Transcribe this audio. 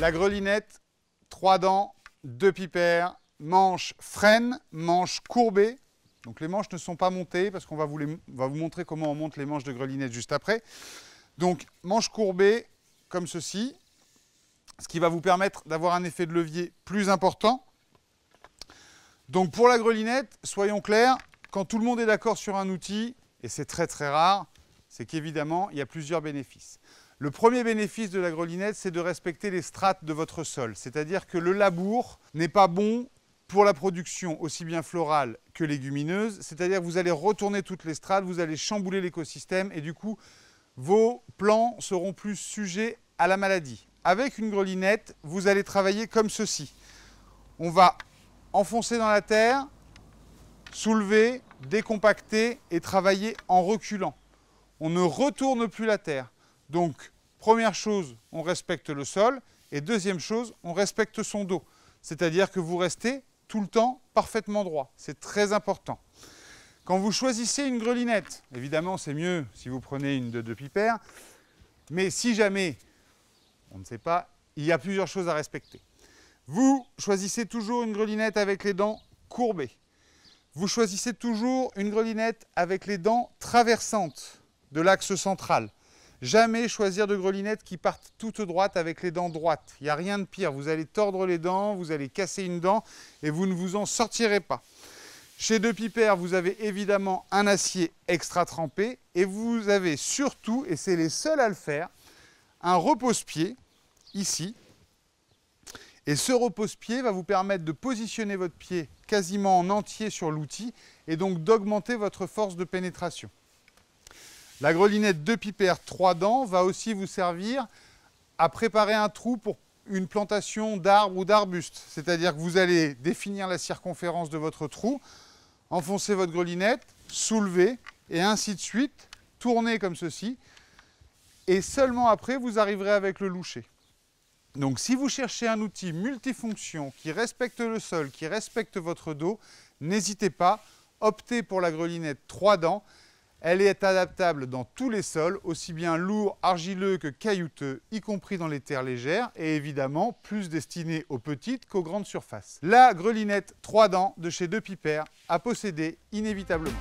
La grelinette, trois dents, deux pipères, manche frêne manche courbée. Donc les manches ne sont pas montées parce qu'on va, va, vous montrer comment on monte les manches de grelinette juste après. Donc manche courbée comme ceci, ce qui va vous permettre d'avoir un effet de levier plus important. Donc pour la grelinette, soyons clairs, quand tout le monde est d'accord sur un outil, et c'est très très rare, c'est qu'évidemment il y a plusieurs bénéfices. Le premier bénéfice de la grelinette, c'est de respecter les strates de votre sol, c'est-à-dire que le labour n'est pas bon pour la production aussi bien florale que légumineuse, c'est-à-dire que vous allez retourner toutes les strates, vous allez chambouler l'écosystème et du coup, vos plants seront plus sujets à la maladie. Avec une grelinette, vous allez travailler comme ceci. On va enfoncer dans la terre, soulever, décompacter et travailler en reculant. On ne retourne plus la terre. Donc, première chose, on respecte le sol. Et deuxième chose, on respecte son dos. C'est-à-dire que vous restez tout le temps parfaitement droit. C'est très important. Quand vous choisissez une grelinette, évidemment c'est mieux si vous prenez une de deux pipères, mais si jamais, on ne sait pas, il y a plusieurs choses à respecter. Vous choisissez toujours une grelinette avec les dents courbées. Vous choisissez toujours une grelinette avec les dents traversantes de l'axe central. Jamais choisir de grelinettes qui partent toutes droites avec les dents droites. Il n'y a rien de pire. Vous allez tordre les dents, vous allez casser une dent et vous ne vous en sortirez pas. Chez De Piper, vous avez évidemment un acier extra trempé et vous avez surtout, et c'est les seuls à le faire, un repose-pied ici. Et ce repose-pied va vous permettre de positionner votre pied quasiment en entier sur l'outil et donc d'augmenter votre force de pénétration. La grelinette de pipère 3 dents va aussi vous servir à préparer un trou pour une plantation d'arbres ou d'arbustes. C'est-à-dire que vous allez définir la circonférence de votre trou, enfoncer votre grelinette, soulever, et ainsi de suite, tourner comme ceci, et seulement après vous arriverez avec le loucher. Donc si vous cherchez un outil multifonction qui respecte le sol, qui respecte votre dos, n'hésitez pas, optez pour la grelinette 3 dents, elle est adaptable dans tous les sols, aussi bien lourds, argileux que caillouteux, y compris dans les terres légères, et évidemment plus destinée aux petites qu'aux grandes surfaces. La grelinette 3 dents de chez De pipères a possédé inévitablement.